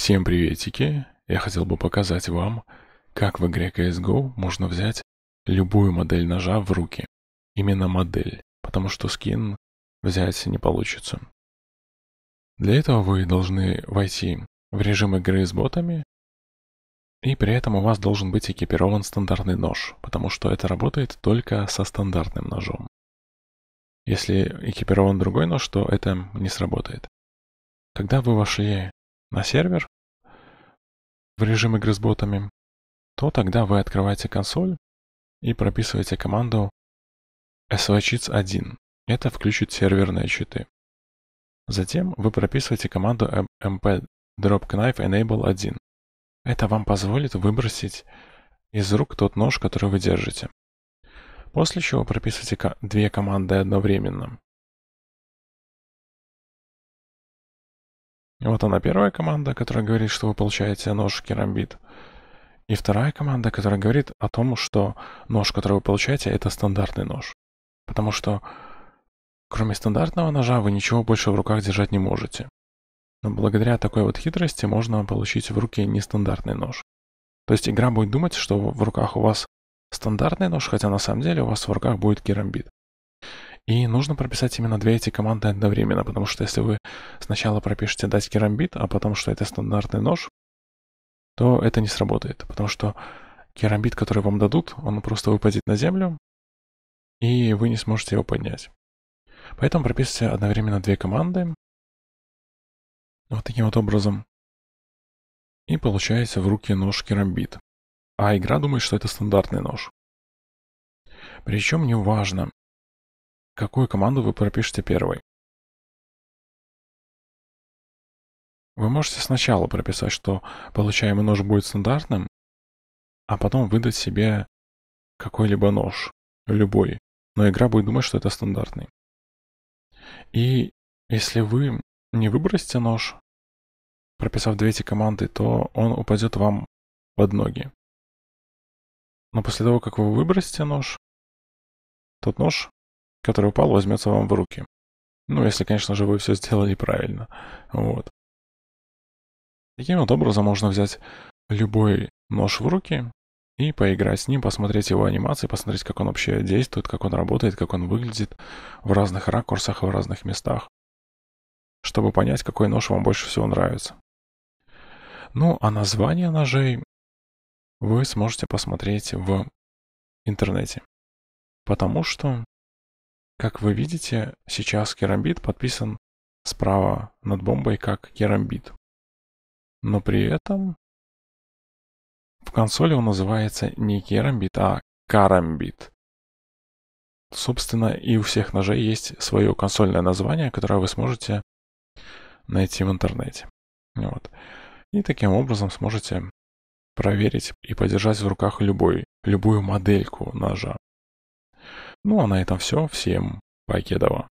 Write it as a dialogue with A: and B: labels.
A: Всем приветики! Я хотел бы показать вам, как в игре CSGO можно взять любую модель ножа в руки. Именно модель, потому что скин взять не получится. Для этого вы должны войти в режим игры с ботами, и при этом у вас должен быть экипирован стандартный нож, потому что это работает только со стандартным ножом.
B: Если экипирован другой нож, то это не сработает. Когда вы вошли на сервер в режим игры с ботами, то тогда вы открываете консоль и прописываете команду svchiz1.
A: Это включит серверные читы. Затем вы прописываете команду mp dropknife enable 1. Это вам позволит выбросить
B: из рук тот нож, который вы держите. После чего прописывайте две команды одновременно. Вот она первая команда, которая говорит, что вы получаете нож керамбит. И вторая команда,
A: которая говорит о том, что нож, который вы получаете, это стандартный нож. Потому что кроме стандартного ножа вы ничего больше в руках держать не можете. Но благодаря такой вот хитрости можно получить в руки нестандартный нож. То есть игра будет думать, что в руках у вас стандартный нож, хотя на самом деле у вас в руках будет керамбит. И нужно прописать именно две эти команды одновременно, потому что если вы сначала пропишете дать керамбит, а потом, что это стандартный нож, то это не сработает, потому что керамбит, который вам дадут, он просто выпадет на землю, и вы не сможете его
B: поднять. Поэтому прописывайте одновременно две команды, вот таким вот образом, и получается в руки нож керамбит. А игра думает, что это стандартный нож. Причем не важно, какую команду вы пропишете первой. Вы можете сначала прописать, что получаемый нож будет стандартным, а потом выдать себе какой-либо нож, любой, но игра будет думать, что это стандартный. И если вы не выбросите нож, прописав две эти команды, то он упадет вам под ноги. Но после того, как вы выбросите нож, тот нож который упал, возьмется вам в руки. Ну, если, конечно же, вы все сделали правильно. Вот.
A: Таким вот образом можно взять любой нож в руки и поиграть с ним, посмотреть его анимации, посмотреть, как он вообще действует, как он работает, как он выглядит в разных ракурсах, в разных местах, чтобы понять, какой нож вам больше всего
B: нравится. Ну, а название ножей вы сможете посмотреть в интернете, потому что как вы видите, сейчас керамбит подписан справа над бомбой как керамбит. Но при этом в консоли он называется не керамбит, а карамбит. Собственно, и у
A: всех ножей есть свое консольное название, которое вы сможете найти в интернете. Вот. И таким образом сможете проверить и подержать в
B: руках любой, любую модельку ножа. Ну а на этом все. Всем покедово.